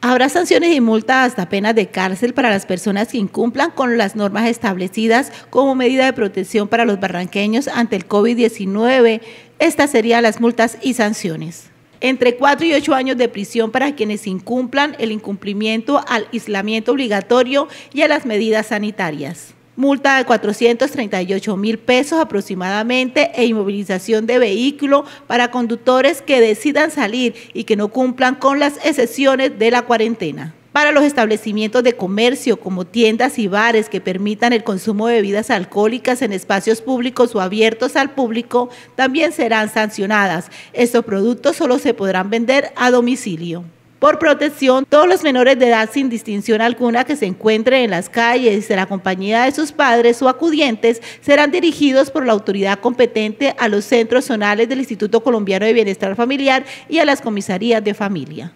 Habrá sanciones y multas hasta penas de cárcel para las personas que incumplan con las normas establecidas como medida de protección para los barranqueños ante el COVID-19. Estas serían las multas y sanciones entre cuatro y ocho años de prisión para quienes incumplan el incumplimiento al aislamiento obligatorio y a las medidas sanitarias multa de 438 mil pesos aproximadamente e inmovilización de vehículo para conductores que decidan salir y que no cumplan con las excepciones de la cuarentena para los establecimientos de comercio como tiendas y bares que permitan el consumo de bebidas alcohólicas en espacios públicos o abiertos al público, también serán sancionadas. Estos productos solo se podrán vender a domicilio por protección todos los menores de edad sin distinción alguna que se encuentren en las calles de la compañía de sus padres o acudientes serán dirigidos por la autoridad competente a los centros zonales del Instituto Colombiano de Bienestar Familiar y a las comisarías de familia.